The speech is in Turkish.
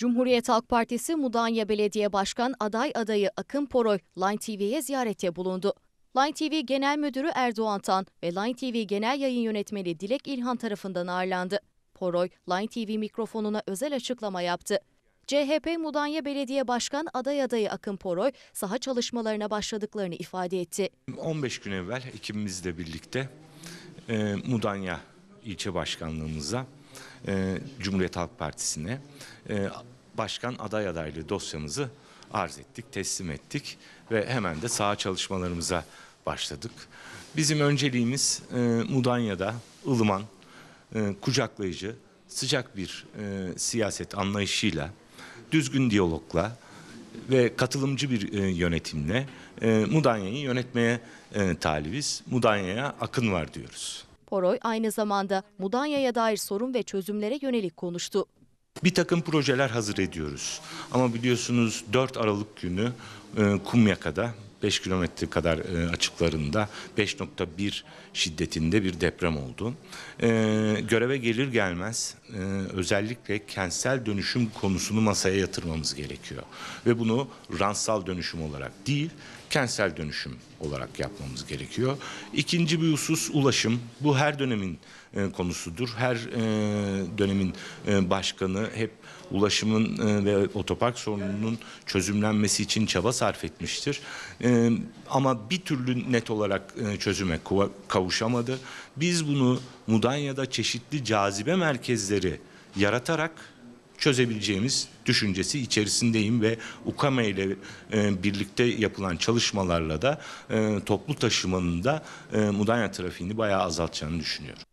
Cumhuriyet Halk Partisi Mudanya Belediye Başkan aday adayı Akın Poroy, Line TV'ye ziyarette bulundu. Line TV Genel Müdürü Erdoğan Tan ve Line TV Genel Yayın Yönetmeni Dilek İlhan tarafından ağırlandı. Poroy, Line TV mikrofonuna özel açıklama yaptı. CHP Mudanya Belediye Başkan aday adayı Akın Poroy saha çalışmalarına başladıklarını ifade etti. 15 gün evvel ekibimizle birlikte e, Mudanya ilçe başkanlığımıza e, Cumhuriyet Halk Partisi'ne e, başkan aday adaylığı dosyamızı arz ettik, teslim ettik ve hemen de saha çalışmalarımıza başladık. Bizim önceliğimiz e, Mudanya'da ılıman, e, kucaklayıcı, sıcak bir e, siyaset anlayışıyla, düzgün diyalogla ve katılımcı bir e, yönetimle e, Mudanya'yı yönetmeye e, talibiz. Mudanya'ya akın var diyoruz. Poroy aynı zamanda Mudanya'ya dair sorun ve çözümlere yönelik konuştu. Bir takım projeler hazır ediyoruz. Ama biliyorsunuz 4 Aralık günü e, Kumyaka'da 5 kilometre kadar e, açıklarında 5.1 şiddetinde bir deprem oldu. E, göreve gelir gelmez e, özellikle kentsel dönüşüm konusunu masaya yatırmamız gerekiyor. Ve bunu ransal dönüşüm olarak değil, kentsel dönüşüm olarak yapmamız gerekiyor. İkinci bir husus ulaşım. Bu her dönemin e, konusudur. Her e, dönemin e, başkanı hep ulaşımın e, ve otopark sorununun çözümlenmesi için çaba sarf etmiştir. E, ama bir türlü net olarak e, çözüme kavuşamadı. Biz bunu Mudanya'da çeşitli cazibe merkezleri örtüleri yaratarak çözebileceğimiz düşüncesi içerisindeyim ve UKAME ile e, birlikte yapılan çalışmalarla da e, toplu taşımanın da e, Mudanya trafiğini bayağı azaltacağını düşünüyorum.